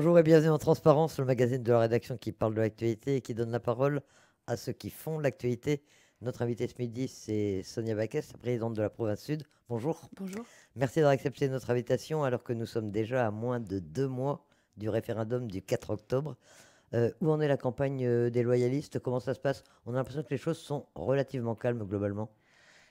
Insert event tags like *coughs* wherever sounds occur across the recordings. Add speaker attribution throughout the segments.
Speaker 1: Bonjour et bienvenue en Transparence, le magazine de la rédaction qui parle de l'actualité et qui donne la parole à ceux qui font l'actualité. Notre invitée ce midi, c'est Sonia Baquès, présidente de la province Sud. Bonjour. Bonjour. Merci d'avoir accepté notre invitation alors que nous sommes déjà à moins de deux mois du référendum du 4 octobre. Euh, où en est la campagne euh, des loyalistes Comment ça se passe On a l'impression que les choses sont relativement calmes globalement.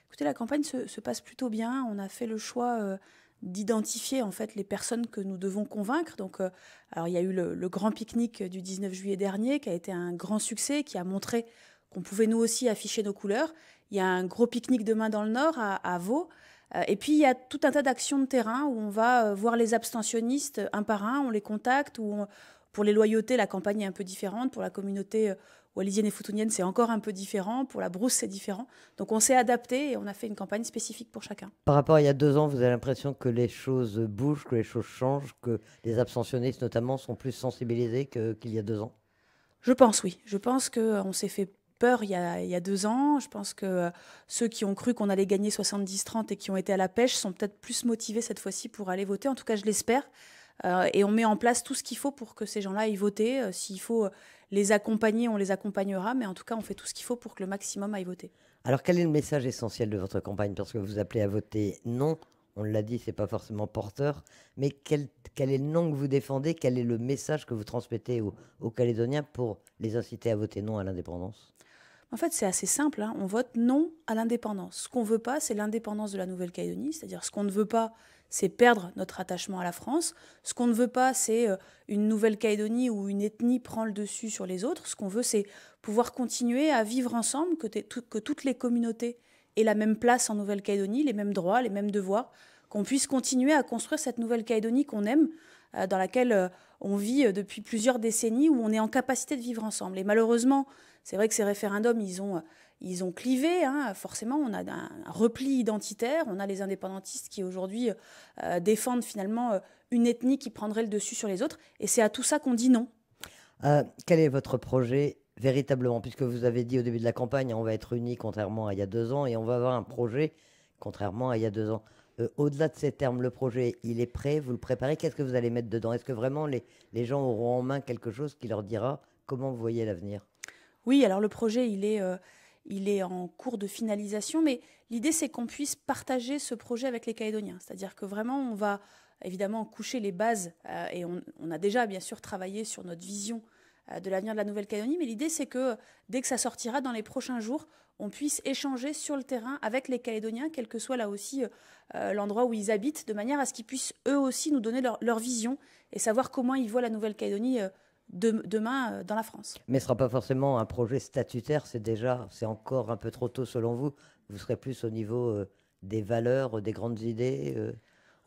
Speaker 2: Écoutez, la campagne se, passe plutôt bien. On a fait le choix euh, d'identifier en fait les personnes que nous devons convaincre. Donc, euh, alors il y a eu le, grand pique-nique du 19 juillet dernier qui a été un grand succès, qui a montré qu'on pouvait nous aussi afficher nos couleurs. Il y a un gros pique-nique demain dans le Nord à, Vaux, euh, et puis il y a tout un tas d'actions de terrain où on va euh, voir les abstentionnistes un par un, on les contacte, ou on, pour les loyautés, la campagne est un peu différente. Pour la communauté euh, wallisienne et foutounienne, c'est encore un peu différent. Pour la brousse, c'est différent. Donc on s'est adapté et on a fait une campagne spécifique pour chacun.
Speaker 1: Par rapport à il y a deux ans, vous avez l'impression que les choses bougent, que les choses changent, que les abstentionnistes notamment sont plus sensibilisés qu'il y a deux ans
Speaker 2: Je pense oui. Je pense qu'on euh, s'est fait peur il y, il y, a, deux ans. Je pense que euh, ceux qui ont cru qu'on allait gagner 70-30 et qui ont été à la pêche sont peut-être plus motivés cette fois-ci pour aller voter. En tout cas, je l'espère. Euh, et on met en place tout ce qu'il faut pour que ces gens-là aillent voter. Euh, s'il faut euh, les accompagner, on les accompagnera, mais en tout cas, on fait tout ce qu'il faut pour que le maximum aille voter.
Speaker 1: Alors, quel est le message essentiel de votre campagne Parce que vous appelez à voter non, on l'a dit, n'est pas forcément porteur, mais quel, est le nom que vous défendez Quel est le message que vous transmettez aux Calédoniens pour les inciter à voter non à l'indépendance
Speaker 2: en fait, c'est assez simple. Hein. On vote non à l'indépendance. Ce qu'on ne veut pas, c'est l'indépendance de la Nouvelle-Calédonie. C'est-à-dire, ce qu'on ne veut pas, c'est perdre notre attachement à la France. Ce qu'on ne veut pas, c'est euh, une Nouvelle-Calédonie où une ethnie prend le dessus sur les autres. Ce qu'on veut, c'est pouvoir continuer à vivre ensemble, que, toutes les communautés aient la même place en Nouvelle-Calédonie, les mêmes droits, les mêmes devoirs, qu'on puisse continuer à construire cette Nouvelle-Calédonie qu'on aime, euh, dans laquelle euh, on vit depuis plusieurs décennies, où on est en capacité de vivre ensemble. Et malheureusement, c'est vrai que ces référendums, ils ont, ils ont clivé. Hein. Forcément, on a un repli identitaire. On a les indépendantistes qui aujourd'hui euh, défendent finalement euh, une ethnie qui prendrait le dessus sur les autres. Et c'est à tout ça qu'on dit non.
Speaker 1: Euh, quel est votre projet véritablement Puisque vous avez dit au début de la campagne, on va être unis contrairement à il y a deux ans et on va avoir un projet contrairement à il y a deux ans. Au-delà de ces termes, le projet, il est prêt, vous le préparez, qu'est-ce que vous allez mettre dedans Est-ce que vraiment les gens auront en main quelque chose qui leur dira comment vous voyez l'avenir oui, alors le
Speaker 2: projet, il est, euh, il est en cours de finalisation, mais l'idée, c'est qu'on puisse partager ce projet avec les Calédoniens. C'est-à-dire que vraiment, on va évidemment coucher les bases, euh, et on, a déjà, bien sûr, travaillé sur notre vision euh, de l'avenir de la Nouvelle-Calédonie, mais l'idée, c'est que dès que ça sortira dans les prochains jours, on puisse échanger sur le terrain avec les Calédoniens, quel que soit là aussi l'endroit où ils habitent, de manière à ce qu'ils puissent eux aussi nous donner leur, leur vision et savoir comment ils voient la Nouvelle-Calédonie demain euh, dans la France.
Speaker 1: Mais ce sera pas forcément un projet statutaire, c'est déjà, c'est encore un peu trop tôt selon vous. Vous serez plus au niveau euh, des valeurs, euh, des grandes idées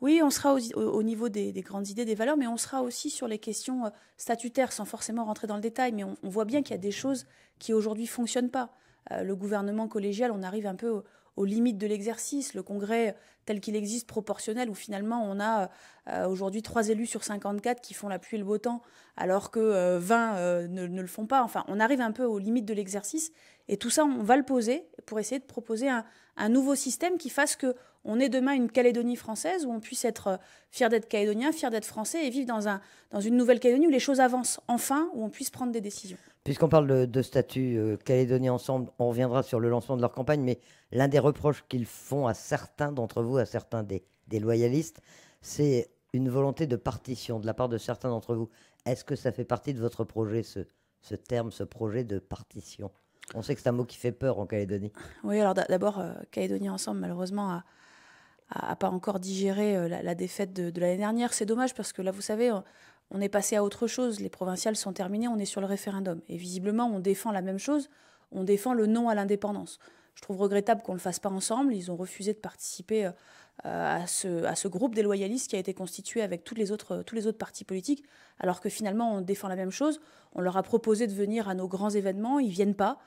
Speaker 2: oui, on sera au, niveau des, grandes idées, des valeurs, mais on sera aussi sur les questions statutaires, sans forcément rentrer dans le détail. Mais on, voit bien qu'il y a des choses qui aujourd'hui fonctionnent pas. le gouvernement collégial, on arrive un peu au, aux limites de l'exercice, le congrès tel qu'il existe proportionnel où finalement on a euh, aujourd'hui trois élus sur 54 qui font la pluie et le beau temps alors que 20 euh, euh, ne, le font pas. Enfin, on arrive un peu aux limites de l'exercice et tout ça on va le poser pour essayer de proposer un, nouveau système qui fasse que on ait demain une Calédonie française où on puisse être euh, fier d'être calédonien, fier d'être français et vivre dans, une nouvelle Calédonie où les choses avancent enfin, où on puisse prendre des décisions.
Speaker 1: Puisqu'on parle de, statut euh, calédonien Calédonie ensemble, on reviendra sur le lancement de leur campagne, mais l'un des reproches qu'ils font à certains d'entre vous, à certains des, loyalistes, c'est une volonté de partition de la part de certains d'entre vous. Est-ce que ça fait partie de votre projet, ce terme, ce projet de partition on sait que c'est un mot qui fait peur en Calédonie.
Speaker 2: Oui, alors d'abord, euh, Calédonie Ensemble, malheureusement, a, pas encore digéré euh, la, défaite de, l'année dernière. C'est dommage parce que là, vous savez, on, est passé à autre chose. Les provinciales sont terminées, on est sur le référendum. Et visiblement, on défend la même chose, on défend le non à l'indépendance. Je trouve regrettable qu'on ne le fasse pas ensemble. Ils ont refusé de participer. Euh, euh, à ce, à, ce, groupe des loyalistes qui a été constitué avec toutes les autres, tous les autres partis politiques, alors que finalement on défend la même chose. On leur a proposé de venir à nos grands événements, ils viennent pas.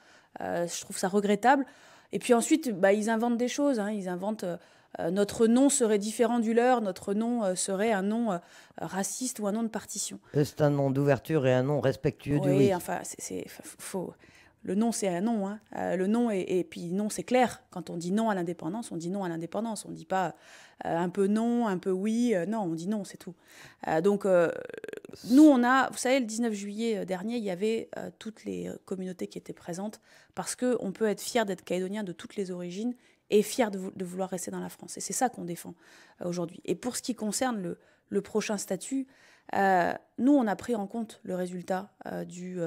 Speaker 2: Euh, je trouve ça regrettable. Et puis ensuite, bah, ils inventent des choses. Hein. Ils inventent euh, notre nom serait différent du leur, notre nom serait un nom raciste ou un nom de partition.
Speaker 1: C'est un nom d'ouverture et un nom respectueux oui, du oui. Enfin,
Speaker 2: c'est faux le non, c'est un non. Hein. Euh, le non, et puis non, c'est clair. Quand on dit non à l'indépendance, on dit non à l'indépendance. On ne dit pas euh, un peu non, un peu oui. Euh, non, on dit non, c'est tout. donc, nous, on a, vous savez, le 19 juillet dernier, il y avait toutes les communautés qui étaient présentes parce qu'on peut être fier d'être caïdonien de toutes les origines et fier de, vouloir rester dans la France. Et c'est ça qu'on défend aujourd'hui. Et pour ce qui concerne le prochain statut, euh, nous, on a pris en compte le résultat euh, du,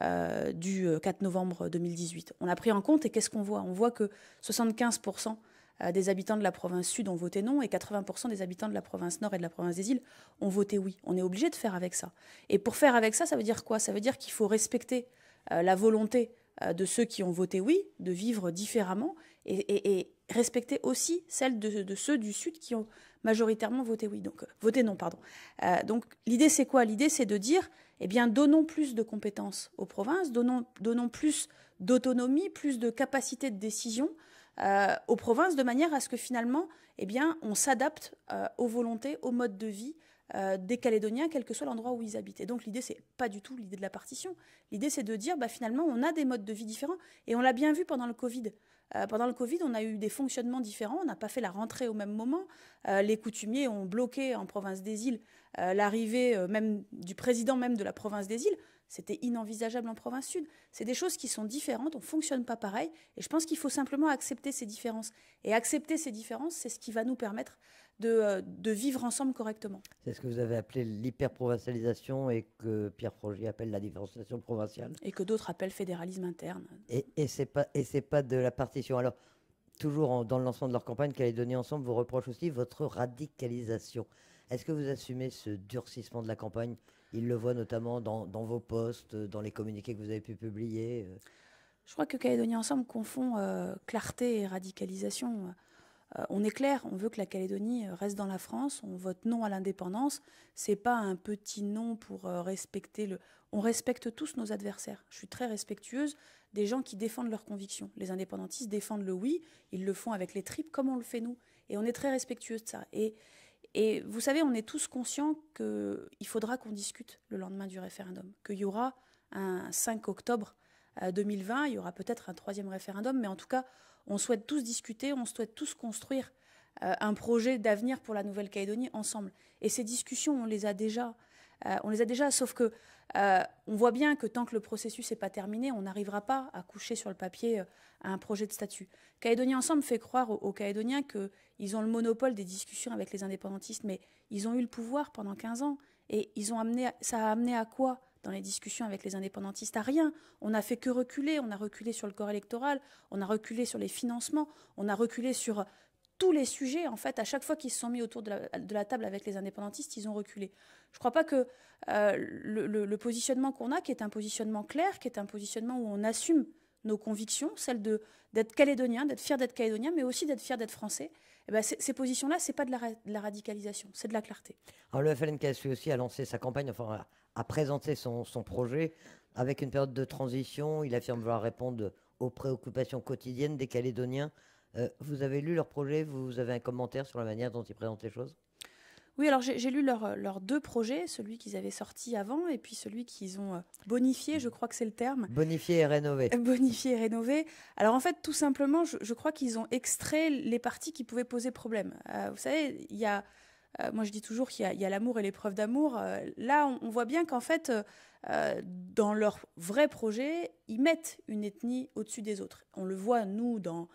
Speaker 2: euh, du 4 novembre 2018. On a pris en compte et qu'est-ce qu'on voit On voit que 75% des habitants de la province sud ont voté non et 80% des habitants de la province nord et de la province des îles ont voté oui. On est obligé de faire avec ça. Et pour faire avec ça, ça veut dire quoi Ça veut dire qu'il faut respecter la volonté euh, de ceux qui ont voté oui, de vivre différemment et, respecter aussi celle de, ceux du Sud qui ont majoritairement voté oui, donc euh, non, pardon. Euh, donc l'idée c'est quoi L'idée c'est de dire, eh bien donnons plus de compétences aux provinces, donnons, donnons plus d'autonomie, plus de capacité de décision aux provinces, de manière à ce que finalement, eh bien, on s'adapte aux volontés, aux modes de vie, euh, des Calédoniens, quel que soit l'endroit où ils habitent. Et donc l'idée, n'est pas du tout l'idée de la partition. L'idée, c'est de dire, bah, finalement, on a des modes de vie différents. Et on l'a bien vu pendant le Covid. Euh, pendant le Covid, on a eu des fonctionnements différents. On n'a pas fait la rentrée au même moment. Euh, les coutumiers ont bloqué en province des îles l'arrivée même du président même de la province des îles. C'était inenvisageable en province sud. C'est des choses qui sont différentes, on ne fonctionne pas pareil. Et je pense qu'il faut simplement accepter ces différences. Et accepter ces différences, c'est ce qui va nous permettre euh, de, vivre ensemble correctement.
Speaker 1: C'est ce que vous avez appelé l'hyper provincialisation et que Pierre projet appelle la différenciation provinciale.
Speaker 2: Et que d'autres appellent fédéralisme interne.
Speaker 1: Et, et ce n'est pas, de la partition. Alors, toujours dans le lancement de leur campagne, qu'elle ensemble, vous reproche aussi votre radicalisation. Est-ce que vous assumez ce durcissement de la campagne Il le voit notamment dans, vos postes dans les communiqués que vous avez pu publier.
Speaker 2: Je crois que Calédonie Ensemble confond euh, clarté et radicalisation. Euh, on est clair, on veut que la Calédonie euh, reste dans la France, on vote non à l'indépendance. C'est pas un petit non pour euh, respecter le. On respecte tous nos adversaires. Je suis très respectueuse des gens qui défendent leurs convictions. Les indépendantistes défendent le oui, ils le font avec les tripes comme on le fait nous. Et on est très respectueux de ça. Et, et vous savez, on est tous conscients qu'il faudra qu'on discute le lendemain du référendum, qu'il y aura un 5 octobre 2020, il y aura peut-être un troisième référendum, mais en tout cas, on souhaite tous discuter, on souhaite tous construire euh, un projet d'avenir pour la Nouvelle-Calédonie ensemble. Et ces discussions, on les a déjà. Euh, on les a déjà, sauf que euh, on voit bien que tant que le processus n'est pas terminé, on n'arrivera pas à coucher sur le papier un projet de statut. Calédonie Ensemble fait croire aux, Calédoniens Calédoniens qu'ils ont le monopole des discussions avec les indépendantistes, mais ils ont eu le pouvoir pendant 15 ans et ils ont amené, ça a amené à quoi dans les discussions avec les indépendantistes à rien. On n'a fait que reculer. On a reculé sur le corps électoral, on a reculé sur les financements, on a reculé sur tous les sujets. En fait, à chaque fois qu'ils se sont mis autour de la, table avec les indépendantistes, ils ont reculé. Je ne crois pas que euh, le, positionnement qu'on a, qui est un positionnement clair, qui est un positionnement où on assume nos convictions, celle d'être calédonien, d'être fier d'être calédonien, mais aussi d'être fier d'être français. Eh ben, ces positions-là, ce n'est pas de la, radicalisation, c'est de la clarté.
Speaker 1: Alors, le FLNK aussi a lancé sa campagne, enfin a présenté son, projet avec une période de transition. Il affirme vouloir répondre aux préoccupations quotidiennes des Calédoniens. Euh, vous avez lu leur projet, vous avez un commentaire sur la manière dont ils présentent les choses
Speaker 2: oui, alors j'ai lu leurs deux projets, celui qu'ils avaient sorti avant et puis celui qu'ils ont euh, bonifié, je crois que c'est le terme.
Speaker 1: Bonifié et rénové. *laughs*
Speaker 2: Bonifié et rénové. Alors en fait, tout simplement, je, crois qu'ils ont extrait les parties qui pouvaient poser problème. Euh, vous savez, il y a euh, moi, je dis toujours qu'il y a l'amour et l'épreuve d'amour. Euh, là, on, voit bien qu'en fait, euh, dans leur vrai projet, ils mettent une ethnie au-dessus des autres. On le voit, nous, dans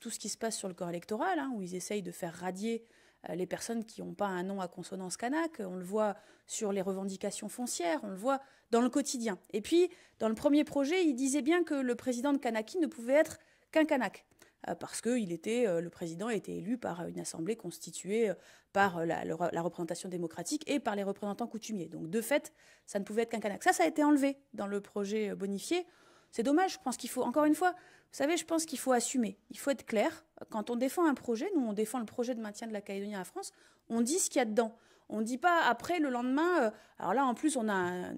Speaker 2: tout ce qui se passe sur le corps électoral, hein, où ils essayent de faire radier les personnes qui n'ont pas un nom à consonance kanak. On le voit sur les revendications foncières, on le voit dans le quotidien. Et puis, dans le premier projet, ils disaient bien que le président de Kanaki ne pouvait être qu'un kanak. Euh, parce que il était, euh, le président a été élu par euh, une assemblée constituée par la, représentation démocratique et par les représentants coutumiers. Donc de fait, ça ne pouvait être qu'un canac. Ça, ça a été enlevé dans le projet bonifié. C'est dommage, je pense qu'il faut, encore une fois, vous savez, je pense qu'il faut assumer, il faut être clair. Quand on défend un projet, nous on défend le projet de maintien de la Calédonie à la France, on dit ce qu'il y a dedans. On ne dit pas après, le lendemain, alors là en plus on a un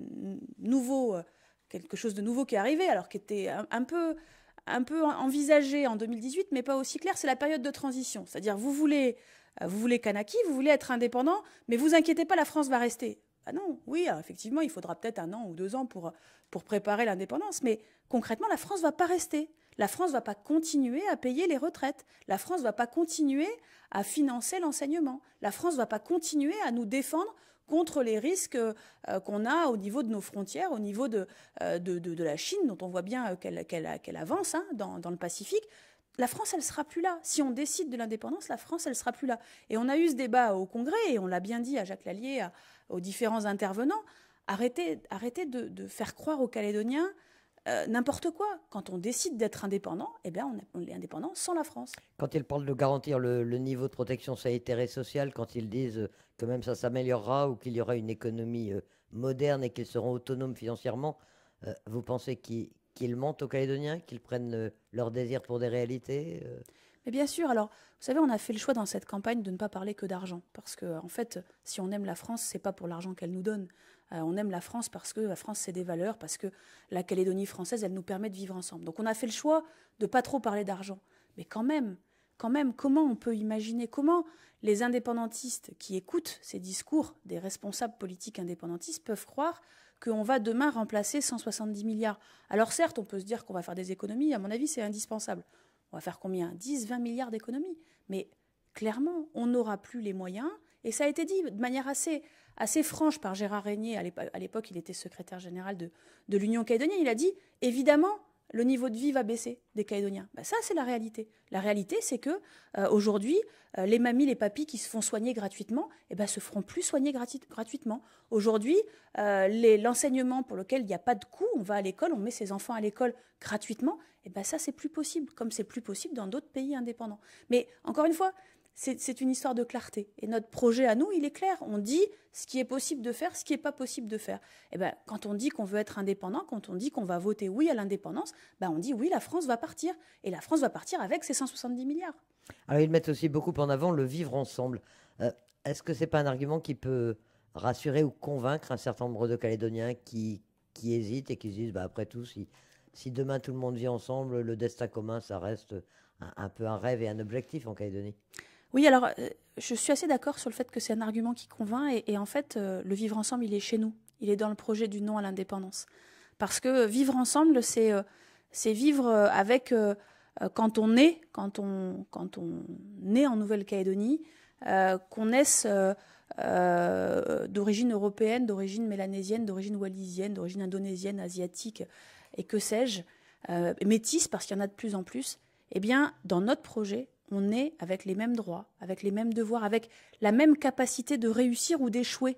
Speaker 2: nouveau, quelque chose de nouveau qui est arrivé, alors qui était un peu un peu envisagé en 2018, mais pas aussi clair, c'est la période de transition. C'est-à-dire, vous voulez, euh, vous voulez Kanaki, vous voulez être indépendant, mais vous inquiétez pas, la France va rester. Ah non, oui, effectivement, il faudra peut-être un an ou deux ans pour, pour préparer l'indépendance, mais concrètement, la France va pas rester. La France ne va pas continuer à payer les retraites. La France ne va pas continuer à financer l'enseignement. La France ne va pas continuer à nous défendre contre les risques euh, qu'on a au niveau de nos frontières, au niveau de, euh, la Chine, dont on voit bien euh, qu'elle avance hein, dans, dans, le Pacifique. La France, elle sera plus là. Si on décide de l'indépendance, la France, elle sera plus là. Et on a eu ce débat au Congrès, et on l'a bien dit à Jacques Lallier, aux différents intervenants. Arrêtez, arrêtez de faire croire aux Calédoniens euh, n'importe quoi. Quand on décide d'être indépendant, eh bien, on, est indépendant sans la France.
Speaker 1: Quand ils parlent de garantir le, niveau de protection sanitaire et sociale, quand ils disent euh, que même ça s'améliorera ou qu'il y aura une économie euh, moderne et qu'ils seront autonomes financièrement, vous pensez qu'ils mentent aux Calédoniens, qu'ils prennent leurs désirs pour des réalités
Speaker 2: mais bien sûr, alors, vous savez, on a fait le choix dans cette campagne de ne pas parler que d'argent. Parce que, en fait, si on aime la France, ce n'est pas pour l'argent qu'elle nous donne. Euh, on aime la France parce que la France, c'est des valeurs, parce que la Calédonie française, elle nous permet de vivre ensemble. Donc on a fait le choix de ne pas trop parler d'argent. Mais quand même, quand même, comment on peut imaginer, comment les indépendantistes qui écoutent ces discours des responsables politiques indépendantistes peuvent croire qu'on va demain remplacer 170 milliards Alors certes, on peut se dire qu'on va faire des économies, à mon avis, c'est indispensable. On va faire combien 10, 20 milliards d'économies. Mais clairement, on n'aura plus les moyens, et ça a été dit de manière assez, assez franche par Gérard Régnier. À l'époque, il était secrétaire général de, de l'Union caïdonienne, Il a dit évidemment, le niveau de vie va baisser des Caïdoniens. bah ben, ça, c'est la réalité. La réalité, c'est que euh, aujourd'hui, euh, les mamies, les papis qui se font soigner gratuitement, et eh ben, se feront plus soigner gratuitement. Aujourd'hui, euh, l'enseignement pour lequel il n'y a pas de coût, on va à l'école, on met ses enfants à l'école gratuitement, et eh ben, ça, c'est plus possible, comme c'est plus possible dans d'autres pays indépendants. Mais encore une fois, c'est une histoire de clarté. Et notre projet à nous, il est clair. On dit ce qui est possible de faire, ce qui n'est pas possible de faire. Et eh ben, quand on dit qu'on veut être indépendant, quand on dit qu'on va voter oui à l'indépendance, ben on dit oui, la France va partir. Et la France va partir avec ses 170 milliards.
Speaker 1: Alors ils mettent aussi beaucoup en avant le vivre ensemble. Euh, est-ce que ce n'est pas un argument qui peut rassurer ou convaincre un certain nombre de Calédoniens qui, hésitent et qui se disent, bah, après tout, si, demain tout le monde vit ensemble, le destin commun, ça reste un peu un rêve et un objectif en Calédonie
Speaker 2: oui, alors euh, je suis assez d'accord sur le fait que c'est un argument qui convainc et, en fait euh, le vivre ensemble il est chez nous, il est dans le projet du non à l'indépendance. Parce que euh, vivre ensemble c'est vivre avec quand on est quand on quand on en Nouvelle-Calédonie, qu'on naisse d'origine européenne, d'origine mélanésienne, d'origine wallisienne, d'origine indonésienne, asiatique et que sais-je, métisse parce qu'il y en a de plus en plus. Eh bien, dans notre projet, on est avec les mêmes droits, avec les mêmes devoirs, avec la même capacité de réussir ou d'échouer.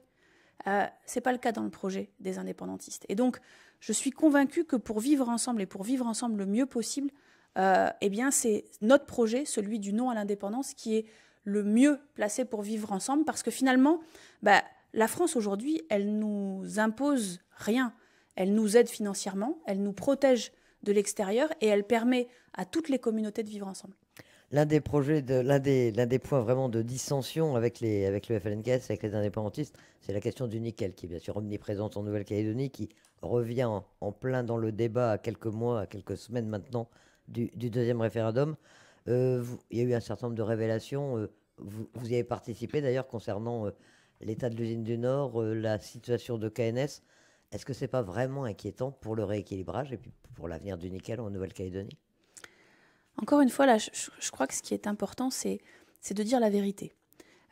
Speaker 2: Ce euh, c'est pas le cas dans le projet des indépendantistes. Et donc, je suis convaincue que pour vivre ensemble et pour vivre ensemble le mieux possible, euh, eh bien, c'est notre projet, celui du non à l'indépendance, qui est le mieux placé pour vivre ensemble, parce que finalement, bah, la France aujourd'hui, elle nous impose rien. Elle nous aide financièrement, elle nous protège de l'extérieur et elle permet à toutes les communautés de vivre ensemble
Speaker 1: l'un des points vraiment de dissension avec, les, avec le FLNKS, avec les indépendantistes, c'est la question du nickel, qui est bien sûr omniprésente en Nouvelle-Calédonie, qui revient en, plein dans le débat à quelques mois, à quelques semaines maintenant du, deuxième référendum. Euh, il y a eu un certain nombre de révélations. Euh, vous, y avez participé d'ailleurs concernant euh, l'état de l'usine du Nord, la situation de KNS. Est-ce que ce n'est pas vraiment inquiétant pour le rééquilibrage et puis pour l'avenir du nickel en Nouvelle-Calédonie
Speaker 2: encore une fois, là, je, crois que ce qui est important, c'est de dire la vérité.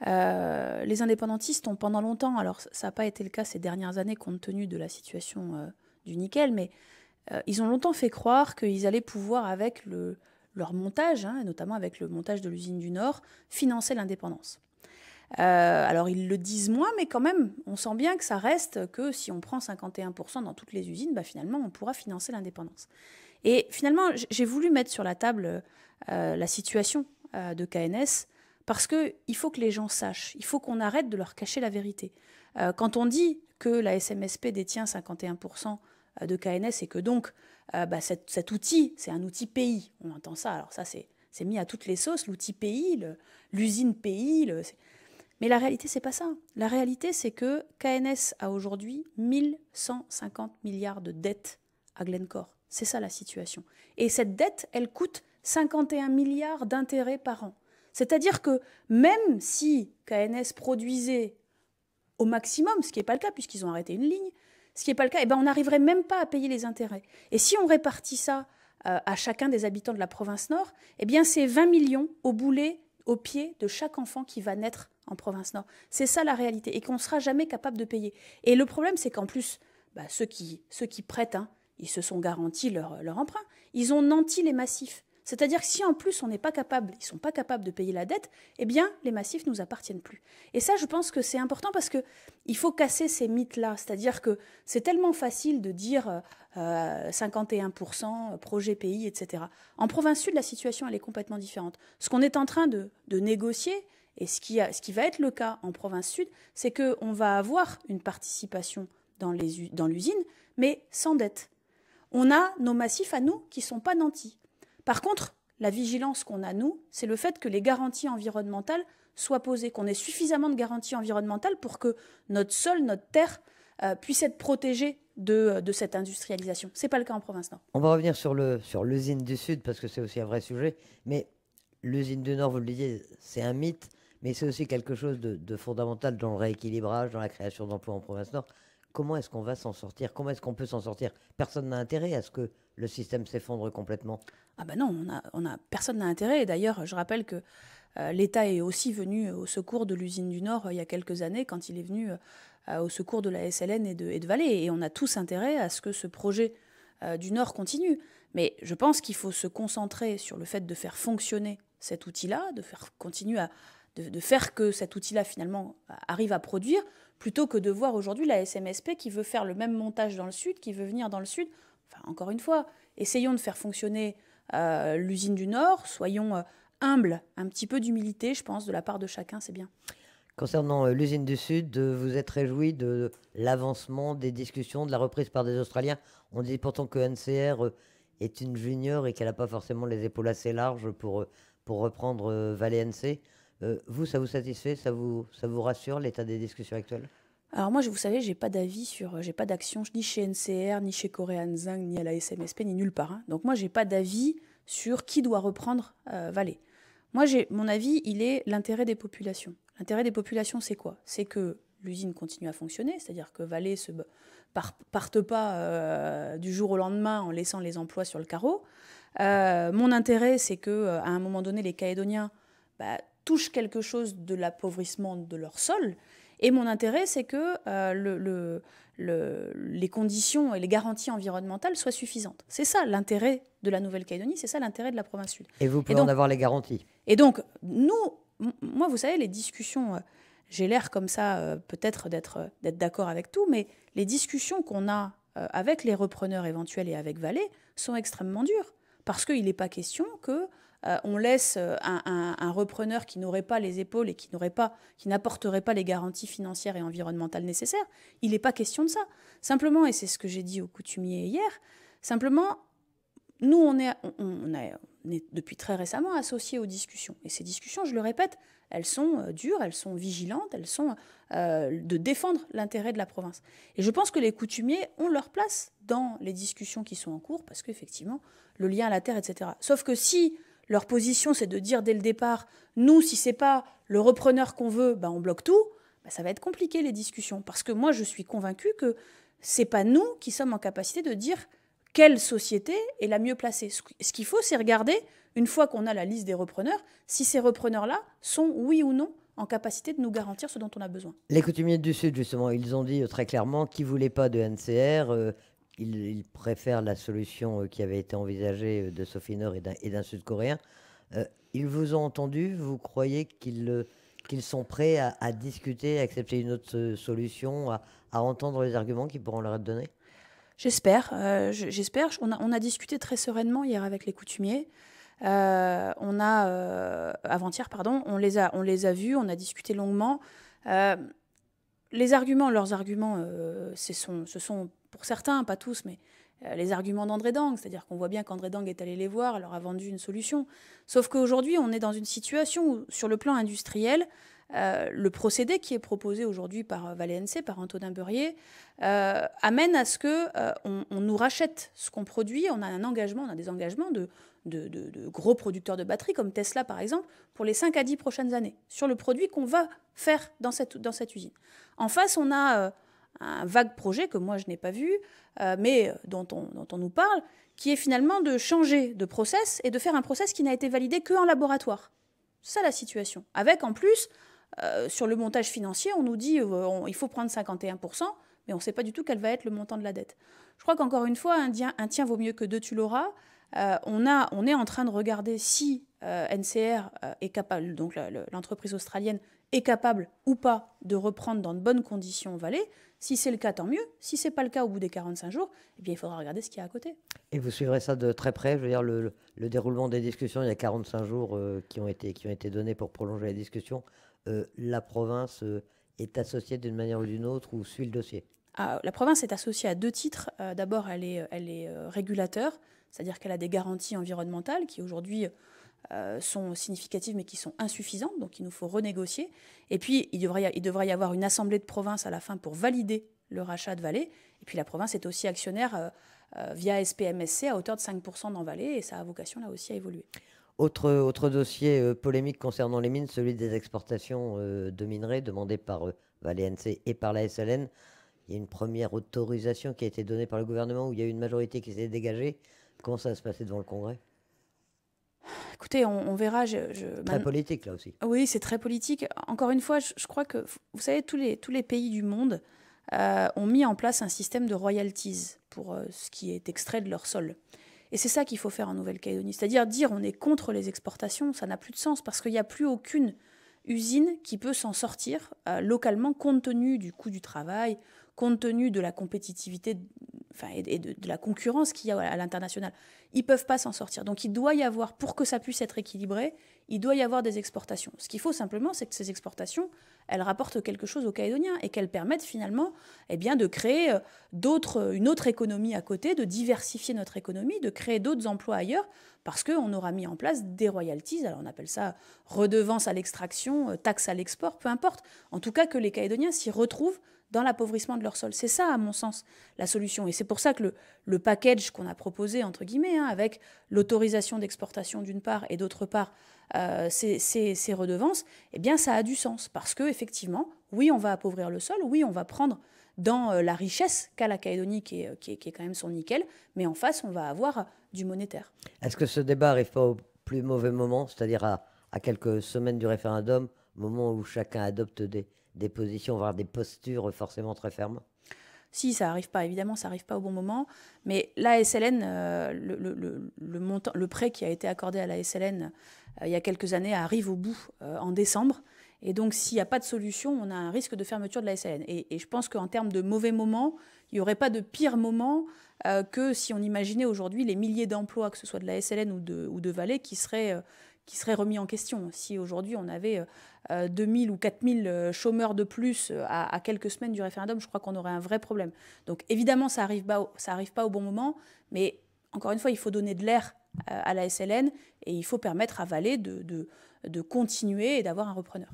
Speaker 2: Euh, les indépendantistes ont pendant longtemps, alors ça n'a pas été le cas ces dernières années compte tenu de la situation euh, du nickel, mais euh, ils ont longtemps fait croire qu'ils allaient pouvoir, avec le, leur montage, hein, notamment avec le montage de l'usine du Nord, financer l'indépendance. alors ils le disent moins, mais quand même, on sent bien que ça reste que si on prend 51% dans toutes les usines, bah, finalement on pourra financer l'indépendance. Et finalement, j'ai voulu mettre sur la table euh, la situation euh, de KNS parce qu'il faut que les gens sachent, il faut qu'on arrête de leur cacher la vérité. Euh, quand on dit que la SMSP détient 51% de KNS et que donc bah, cet, outil, c'est un outil pays, on entend ça, alors ça c'est, mis à toutes les sauces, l'outil pays, l'usine pays. Mais la réalité, c'est pas ça. La réalité, c'est que KNS a aujourd'hui 1150 milliards de dettes à Glencore. C'est ça la situation. Et cette dette, elle coûte 51 milliards d'intérêts par an. C'est-à-dire que même si KNS produisait au maximum, ce qui n'est pas le cas puisqu'ils ont arrêté une ligne, ce qui n'est pas le cas, eh ben on n'arriverait même pas à payer les intérêts. Et si on répartit ça euh, à chacun des habitants de la province Nord, eh bien c'est 20 millions au boulet, au pied de chaque enfant qui va naître en province Nord. C'est ça la réalité et qu'on ne sera jamais capable de payer. Et le problème, c'est qu'en plus, bah, ceux, qui, ceux qui prêtent, hein, ils se sont garantis leur, emprunt. Ils ont nanti les massifs. C'est-à-dire que si en plus on n'est pas capable, ils ne sont pas capables de payer la dette, eh bien les massifs ne nous appartiennent plus. Et ça, je pense que c'est important parce que il faut casser ces mythes-là. C'est-à-dire que c'est tellement facile de dire 51%, euh, projet pays, etc. En province sud, la situation elle est complètement différente. Ce qu'on est en train de, négocier, et ce qui, ce qui va être le cas en province sud, c'est qu'on va avoir une participation dans l'usine, dans mais sans dette on a nos massifs à nous qui ne sont pas nantis. Par contre, la vigilance qu'on a, nous, c'est le fait que les garanties environnementales soient posées, qu'on ait suffisamment de garanties environnementales pour que notre sol, notre terre, euh, puisse être protégée euh, de, cette industrialisation. Ce n'est pas le cas en province nord.
Speaker 1: On va revenir sur, l'usine du Sud, parce que c'est aussi un vrai sujet. Mais l'usine du Nord, vous le disiez, c'est un mythe, mais c'est aussi quelque chose de, de fondamental dans le rééquilibrage, dans la création d'emplois en province nord comment est-ce qu'on va s'en sortir Comment est-ce qu'on peut s'en sortir Personne n'a intérêt à ce que le système s'effondre complètement.
Speaker 2: Ah ben non, on a, personne n'a intérêt. Et d'ailleurs, je rappelle que euh, l'État est aussi venu euh, au secours de l'usine du Nord euh, il y a quelques années, quand il est venu au secours de la SLN et de, et Valais. Et on a tous intérêt à ce que ce projet du Nord continue. Mais je pense qu'il faut se concentrer sur le fait de faire fonctionner cet outil-là, de faire continuer de faire que cet outil-là finalement arrive à produire, plutôt que de voir aujourd'hui la SMSP qui veut faire le même montage dans le sud, qui veut venir dans le sud. Enfin, encore une fois, essayons de faire fonctionner euh, l'usine du Nord, soyons euh, humbles, un petit peu d'humilité, je pense, de la part de chacun, c'est bien.
Speaker 1: Concernant euh, l'usine du Sud, vous êtes réjoui de l'avancement des discussions, de la reprise par des Australiens. On dit pourtant que NCR est une junior et qu'elle n'a pas forcément les épaules assez larges pour, pour reprendre Valley NC. Euh, vous, ça vous satisfait Ça vous, ça vous rassure l'état des discussions actuelles
Speaker 2: alors moi, vous savez, n'ai pas d'avis sur, euh, Je n'ai pas d'action ni chez NCR, ni chez Korean Zinc, ni à la SMSP, ni nulle part. Hein. Donc moi, je n'ai pas d'avis sur qui doit reprendre euh, Valais. Moi, j'ai mon avis, il est l'intérêt des populations. L'intérêt des populations, c'est quoi C'est que l'usine continue à fonctionner, c'est-à-dire que Valais se parte pas du jour au lendemain en laissant les emplois sur le carreau. mon intérêt, c'est que à un moment donné, les Calédoniens bah, touche quelque chose de l'appauvrissement de leur sol. Et mon intérêt, c'est que euh, le, les conditions et les garanties environnementales soient suffisantes. C'est ça l'intérêt de la Nouvelle-Calédonie, c'est ça l'intérêt de la province sud. Et vous pouvez en avoir les garanties. Et donc, nous, moi, vous savez, les discussions, euh, j'ai l'air comme ça euh, peut-être d'être d'accord avec tout, mais les discussions qu'on a avec les repreneurs éventuels et avec Valais sont extrêmement dures. Parce qu'il n'est pas question que euh, on laisse euh, un, repreneur qui n'aurait pas les épaules et qui n'aurait pas, qui n'apporterait pas les garanties financières et environnementales nécessaires. Il n'est pas question de ça. Simplement, et c'est ce que j'ai dit aux coutumiers hier, simplement, nous, on est, on, est, depuis très récemment associés aux discussions. Et ces discussions, je le répète, elles sont euh, dures, elles sont vigilantes, elles sont de défendre l'intérêt de la province. Et je pense que les coutumiers ont leur place dans les discussions qui sont en cours, parce qu'effectivement, le lien à la terre, etc. Sauf que si leur position, c'est de dire dès le départ, nous, si c'est pas le repreneur qu'on veut, ben, on bloque tout. Ben, ça va être compliqué les discussions. Parce que moi, je suis convaincu que c'est pas nous qui sommes en capacité de dire quelle société est la mieux placée. Ce qu'il faut, c'est regarder, une fois qu'on a la liste des repreneurs, si ces repreneurs-là sont, oui ou non, en capacité de nous garantir ce dont on a besoin.
Speaker 1: Les coutumiers du Sud, justement, ils ont dit euh, très clairement qu'ils ne voulaient pas de NCR, euh, ils préfèrent la solution euh, qui avait été envisagée euh, de Sophie Nord et d'un Sud-Coréen. Euh, ils vous ont entendu Vous croyez qu'ils sont prêts à, discuter, à accepter une autre solution, à, entendre les arguments qui pourront leur être donnés
Speaker 2: J'espère. J'espère. On a, discuté très sereinement hier avec les coutumiers. on a avant-hier, pardon, on les a, on les a vus, on a discuté longuement. les arguments, leurs arguments, sont, ce sont pour certains, pas tous, mais euh, les arguments d'André Dang. C'est-à-dire qu'on voit bien qu'André Dang est allé les voir, leur a vendu une solution. Sauf qu'aujourd'hui, on est dans une situation où, sur le plan industriel, euh, le procédé qui est proposé aujourd'hui par euh, Valence, par Antonin Beurier, amène à ce que on, nous rachète ce qu'on produit. On a un engagement, on a des engagements de, de, gros producteurs de batteries comme Tesla par exemple pour les 5 à 10 prochaines années sur le produit qu'on va faire dans cette, dans cette usine. En face, on a un vague projet que moi je n'ai pas vu, euh, mais dont on, dont on, nous parle, qui est finalement de changer de process et de faire un process qui n'a été validé qu'en laboratoire. C'est ça la situation. Avec en plus, euh, sur le montage financier, on nous dit qu'il euh, il faut prendre 51%, mais on ne sait pas du tout quel va être le montant de la dette. Je crois qu'encore une fois, un, un, tien vaut mieux que deux, tu l'auras. on, a, on est en train de regarder si NCR est capable, donc l'entreprise australienne, est capable ou pas de reprendre dans de bonnes conditions Valais. Si c'est le cas, tant mieux. Si c'est pas le cas au bout des 45 jours, eh bien, il faudra regarder ce qu'il y a à côté.
Speaker 1: Et vous suivrez ça de très près, je veux dire, le, déroulement des discussions. Il y a 45 jours euh, qui, ont été, qui ont été donnés pour prolonger les discussions. Euh, la province euh, est associée d'une manière ou d'une autre ou suit le dossier
Speaker 2: ah, La province est associée à deux titres. D'abord, elle est, elle est régulateur, c'est-à-dire qu'elle a des garanties environnementales qui aujourd'hui euh, sont significatives mais qui sont insuffisantes, donc il nous faut renégocier. Et puis, il, devrait, il devrait y avoir une assemblée de province à la fin pour valider le rachat de Valais. Et puis, la province est aussi actionnaire euh, euh, via SPMSC à hauteur de 5% dans Valais et ça a vocation là aussi à évoluer.
Speaker 1: Autre, autre dossier polémique concernant les mines, celui des exportations de minerais demandées par Valais NC et par la SLN. Il y a une première autorisation qui a été donnée par le gouvernement où il y a eu une majorité qui s'est dégagée. Comment ça va se passer devant le Congrès Écoutez,
Speaker 2: on, verra. Je, très politique, là aussi. Oui, c'est très politique. Encore une fois, je, crois que, vous savez, tous les, pays du monde euh, ont mis en place un système de royalties pour euh, ce qui est extrait de leur sol. Et c'est ça qu'il faut faire en Nouvelle-Calédonie. C'est-à-dire dire on est contre les exportations, ça n'a plus de sens parce qu'il n'y a plus aucune usine qui peut s'en sortir euh, localement compte tenu du coût du travail, compte tenu de la compétitivité et de, la concurrence qu'il y a à l'international. Ils peuvent pas s'en sortir. Donc il doit y avoir, pour que ça puisse être équilibré, il doit y avoir des exportations. Ce qu'il faut simplement, c'est que ces exportations, elles rapportent quelque chose aux Caïdoniens et qu'elles permettent finalement eh bien, de créer euh, d'autres, euh, une autre économie à côté, de diversifier notre économie, de créer d'autres emplois ailleurs, parce qu'on aura mis en place des royalties. Alors on appelle ça redevance à l'extraction, euh, taxe à l'export, peu importe. En tout cas, que les Caïdoniens s'y retrouvent dans l'appauvrissement de leur sol. C'est ça, à mon sens, la solution. Et c'est pour ça que le, package qu'on a proposé, entre guillemets, hein, avec l'autorisation d'exportation d'une part et d'autre part, euh, ces, redevances, eh bien ça a du sens parce que effectivement, oui, on va appauvrir le sol, oui, on va prendre dans euh, la richesse qu'a la Calédonie, euh, qui est, quand même son nickel, mais en face, on va avoir du monétaire.
Speaker 1: Est-ce que ce débat n'arrive pas au plus mauvais moment, c'est-à-dire à, quelques semaines du référendum, moment où chacun adopte des, positions, voire des postures forcément très fermes
Speaker 2: si, ça n'arrive pas, évidemment, ça n'arrive pas au bon moment. Mais la SLN, le, montant, le prêt qui a été accordé à la SLN euh, il y a quelques années, arrive au bout euh, en décembre. Et donc, s'il n'y a pas de solution, on a un risque de fermeture de la SLN. Et, je pense qu'en termes de mauvais moment, il n'y aurait pas de pire moment euh, que si on imaginait aujourd'hui les milliers d'emplois, que ce soit de la SLN ou de, ou Valais, qui seraient, qui seraient remis en question. Si aujourd'hui on avait 2 2000 ou 4000 chômeurs de plus à, quelques semaines du référendum, je crois qu'on aurait un vrai problème. Donc évidemment, ça n'arrive ça arrive pas au bon moment, mais encore une fois, il faut donner de l'air à la SLN et il faut permettre à Valais de, de, continuer et d'avoir un repreneur.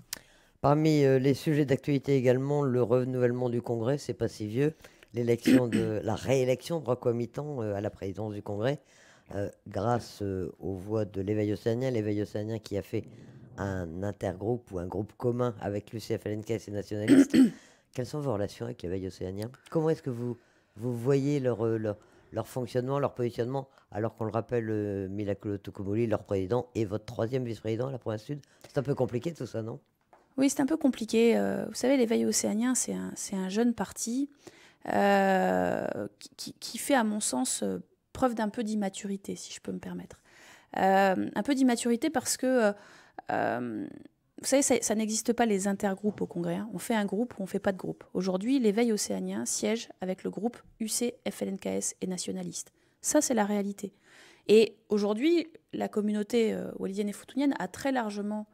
Speaker 1: Parmi euh, les sujets d'actualité également, le renouvellement du Congrès, c'est pas si vieux. L'élection de *coughs* la réélection de Rocco euh, à la présidence du Congrès, euh, grâce aux voix de l'éveil océanien, l'éveil océanien qui a fait un intergroupe ou un groupe commun avec l'UCFLNK et ses nationalistes. *coughs* Quelles sont vos relations avec l'éveil océanien Comment est-ce que vous, vous voyez leur, leur, leur fonctionnement, leur positionnement, alors qu'on le rappelle, Mila euh, Milakolo leur président, et votre troisième vice-président à la province sud. C'est un peu compliqué tout ça, non
Speaker 2: Oui, c'est un peu compliqué. Euh, vous savez, l'éveil océanien, c'est un, jeune parti euh, qui, qui, fait, à mon sens, preuve d'un peu d'immaturité, si je peux me permettre. un peu d'immaturité parce que vous savez, ça, n'existe pas les intergroupes au Congrès. Hein. On fait un groupe ou on ne fait pas de groupe. Aujourd'hui, l'éveil océanien siège avec le groupe UC, FLNKS et nationaliste. Ça, c'est la réalité. Et aujourd'hui, la communauté euh, wallisienne et foutounienne a très largement,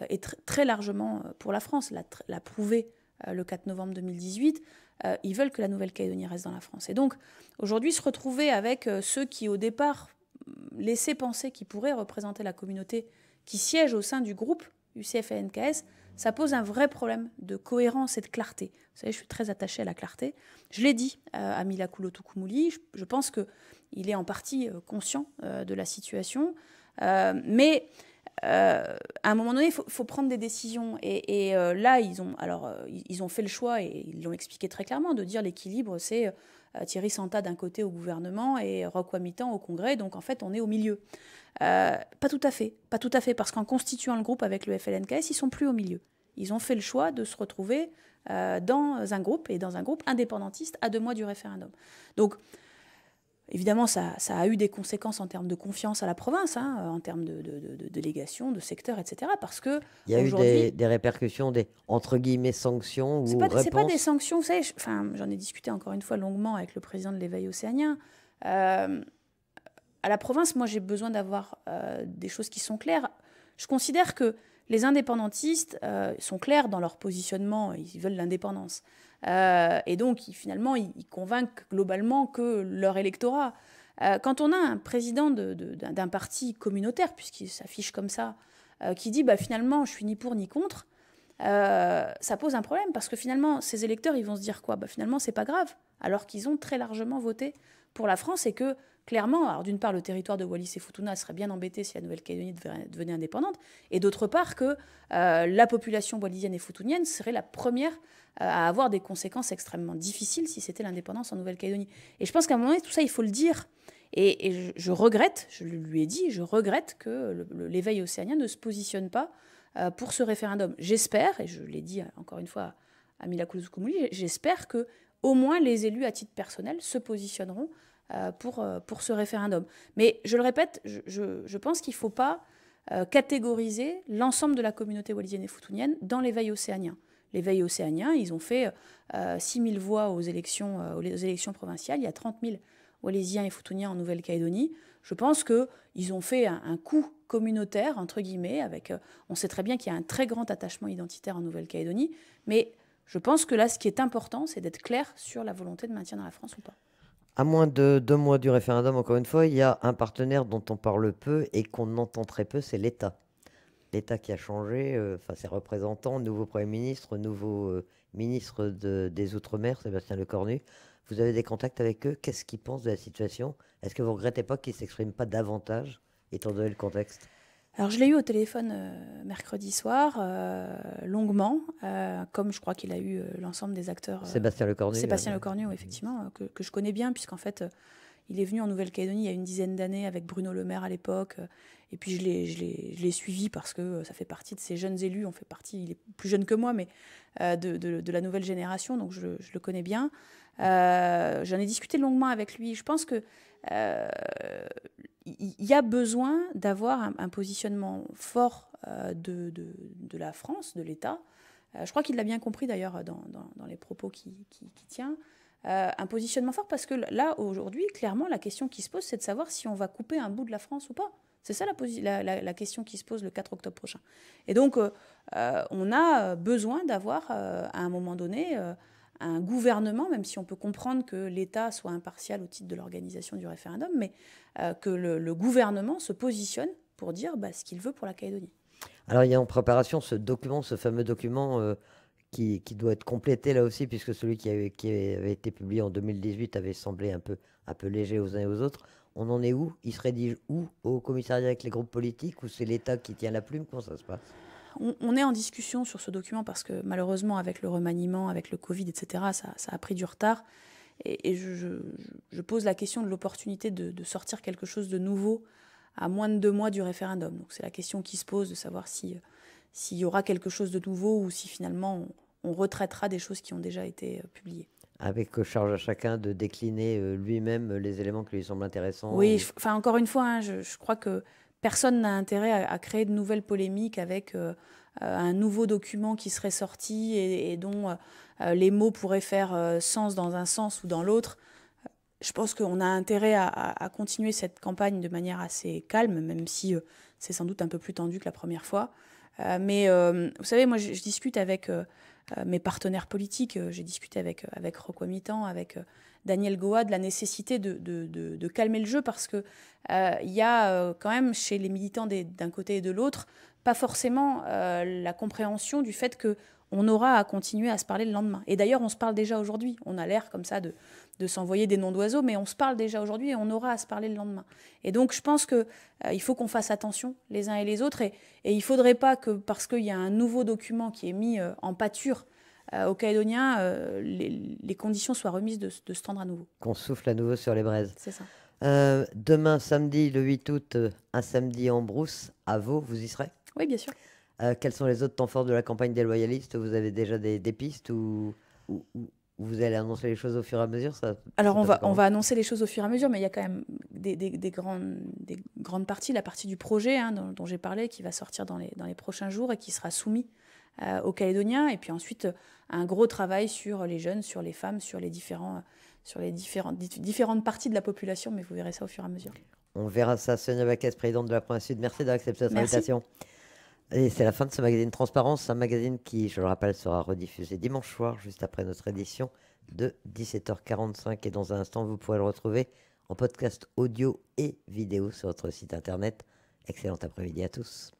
Speaker 2: euh, et très largement euh, pour la France, l'a prouvé le 4 novembre 2018. ils veulent que la Nouvelle-Calédonie reste dans la France. Et donc, aujourd'hui, se retrouver avec ceux qui, au départ, laissaient penser qu'ils pourraient représenter la communauté qui siège au sein du groupe UCF et NKS, ça pose un vrai problème de cohérence et de clarté. Vous savez, je suis très attachée à la clarté. Je l'ai dit euh, à Mila Koulotou-Koumouli, je, pense qu'il est en partie euh, conscient euh, de la situation, mais à un moment donné, il faut, prendre des décisions. Et, là, ils ont, alors, ils ont fait le choix, et ils l'ont expliqué très clairement, de dire l'équilibre, c'est euh, Thierry Santa d'un côté au gouvernement et Roque au Congrès. Donc en fait, on est au milieu. Euh, pas tout à fait, pas tout à fait, parce qu'en constituant le groupe avec le FLNKS, ils sont plus au milieu. Ils ont fait le choix de se retrouver euh, dans un groupe et dans un groupe indépendantiste à deux mois du référendum. Donc Évidemment, ça, a eu des conséquences en termes de confiance à la province, hein, euh, en termes de, délégation, de secteur, etc. Parce que il y a eu
Speaker 1: des, répercussions, des entre guillemets sanctions ou pas, réponses. pas des
Speaker 2: sanctions, vous savez. Enfin, j'en ai discuté encore une fois longuement avec le président de l'éveil océanien. Euh, à la province, moi, j'ai besoin d'avoir euh, des choses qui sont claires. Je considère que les indépendantistes euh, sont clairs dans leur positionnement, ils veulent l'indépendance. Euh, et donc, finalement, ils, convainquent globalement que leur électorat. Euh, quand on a un président d'un parti communautaire, puisqu'il s'affiche comme ça, qui dit bah, finalement, je suis ni pour ni contre, ça pose un problème parce que finalement, ces électeurs, ils vont se dire quoi bah, Finalement, c'est pas grave, alors qu'ils ont très largement voté pour la France et que clairement, d'une part, le territoire de Wallis et Futuna serait bien embêté si la Nouvelle-Calédonie devenait indépendante, et d'autre part que euh, la population wallisienne et futunienne serait la première euh, à avoir des conséquences extrêmement difficiles si c'était l'indépendance en Nouvelle-Calédonie. Et je pense qu'à un moment donné, tout ça, il faut le dire. Et, je, regrette, je lui ai dit, je regrette que l'éveil océanien ne se positionne pas euh, pour ce référendum. J'espère, et je l'ai dit encore une fois à Mila j'espère que au moins les élus à titre personnel se positionneront euh, pour, euh, pour ce référendum. Mais je le répète, je, pense qu'il ne faut pas euh, catégoriser l'ensemble de la communauté wallisienne et foutounienne dans l'éveil océanien. L'éveil océanien, ils ont fait 6 000 voix aux élections, élections provinciales, il y a 30 000 Wallisiens et Foutouniens en Nouvelle-Calédonie. Je pense qu'ils ont fait un, coup communautaire, entre guillemets, avec. on sait très bien qu'il y a un très grand attachement identitaire en Nouvelle-Calédonie, mais je pense que là, ce qui est important, c'est d'être clair sur la volonté de maintien dans la France ou pas
Speaker 1: à moins de deux mois du référendum, encore une fois, il y a un partenaire dont on parle peu et qu'on entend très peu, c'est l'État. L'État qui a changé, euh, enfin ses représentants, nouveau Premier ministre, nouveau euh, ministre des Outre-mer, Sébastien Lecornu. Vous avez des contacts avec eux Qu'est-ce qu'ils pensent de la situation Est-ce que vous regrettez pas qu'ils ne s'expriment pas davantage, étant donné le contexte
Speaker 2: alors je l'ai eu au téléphone euh, mercredi soir, euh, longuement, euh, comme je crois qu'il a eu l'ensemble des acteurs. Sébastien Lecornu. Sébastien Lecornu, oui, mm-hmm. effectivement, que, je connais bien, puisqu'en fait, il est venu en Nouvelle-Calédonie il y a une dizaine d'années avec Bruno Le Maire à l'époque. et puis je l'ai suivi parce que ça fait partie de ces jeunes élus, on fait partie, il est plus jeune que moi, mais de, de, la nouvelle génération, donc je, je le connais bien. J'en ai discuté longuement avec lui. Je pense que il y a besoin d'avoir un, positionnement fort euh, de, de, la France, de l'État. Euh, je crois qu'il l'a bien compris d'ailleurs dans, dans, les propos qu'il qui, tient. Euh, un positionnement fort parce que là, aujourd'hui, clairement, la question qui se pose, c'est de savoir si on va couper un bout de la France ou pas. C'est ça la, la, la, question qui se pose le 4 octobre prochain. Et donc, on a besoin d'avoir, à un moment donné, un gouvernement, même si on peut comprendre que l'État soit impartial au titre de l'organisation du référendum, mais euh, que le, gouvernement se positionne pour dire bah, ce qu'il veut pour la Calédonie.
Speaker 1: Alors il y a en préparation ce document, ce fameux document euh, qui, doit être complété là aussi, puisque celui qui avait, avait, été publié en 2018 avait semblé un peu, un peu léger aux uns et aux autres. On en est où Il se rédige où Au commissariat avec les groupes politiques Ou c'est l'État qui tient la plume Comment ça se passe
Speaker 2: on, est en discussion sur ce document parce que malheureusement, avec le remaniement, avec le Covid, etc., ça, a pris du retard. Et, je, pose la question de l'opportunité de, sortir quelque chose de nouveau à moins de deux mois du référendum. Donc c'est la question qui se pose de savoir s'il y aura quelque chose de nouveau ou si finalement on, retraitera des choses qui ont déjà été euh, publiées
Speaker 1: avec euh, charge à chacun de décliner euh, lui-même les éléments qui lui semblent intéressants. Oui,
Speaker 2: enfin encore une fois, hein, je, crois que personne n'a intérêt à, créer de nouvelles polémiques avec euh, euh, un nouveau document qui serait sorti et, dont euh, les mots pourraient faire sens dans un sens ou dans l'autre. Je pense qu'on a intérêt à, continuer cette campagne de manière assez calme, même si c'est sans doute un peu plus tendu que la première fois. mais vous savez, moi, je, discute avec mes partenaires politiques, j'ai discuté avec, avec avec Daniel Goa de la nécessité de, calmer le jeu parce que euh, il y a euh, quand même chez les militants d'un côté et de l'autre pas forcément euh, la compréhension du fait qu'on aura à continuer à se parler le lendemain. Et d'ailleurs, on se parle déjà aujourd'hui. On a l'air comme ça de, s'envoyer des noms d'oiseaux, mais on se parle déjà aujourd'hui et on aura à se parler le lendemain. Et donc, je pense qu'il faut qu'on fasse attention les uns et les autres. Et, il ne faudrait pas que, parce qu'il y a un nouveau document qui est mis en pâture euh, aux Calédoniens euh, les, conditions soient remises de, se tendre à nouveau.
Speaker 1: Qu'on souffle à nouveau sur les braises. C'est ça. Euh, demain, samedi, le 8 août, un samedi en brousse, à Vaud, vous y serez Oui, bien sûr. quels sont les autres temps forts de la campagne des loyalistes Vous avez déjà des, pistes ou, vous allez annoncer les choses au fur et à mesure ça,
Speaker 2: Alors, on va, on va annoncer les choses au fur et à mesure, mais il y a quand même des, des grandes, parties, la partie du projet hein, dont, dont j'ai parlé, qui va sortir dans les, dans les prochains jours et qui sera soumis euh, aux Calédoniens. Et puis ensuite, un gros travail sur les jeunes, sur les femmes, sur les, différents, euh, sur les différentes, différentes parties de la population. Mais vous verrez ça au fur et à mesure.
Speaker 1: On verra ça. Sonia Bacquès, présidente de la Province Sud, merci d'avoir accepté cette invitation. Et c'est la fin de ce magazine Transparence, un magazine qui, je le rappelle, sera rediffusé dimanche soir, juste après notre édition de 17h45. Et dans un instant, vous pourrez le retrouver en podcast audio et vidéo sur notre site internet. Excellent après-midi à tous.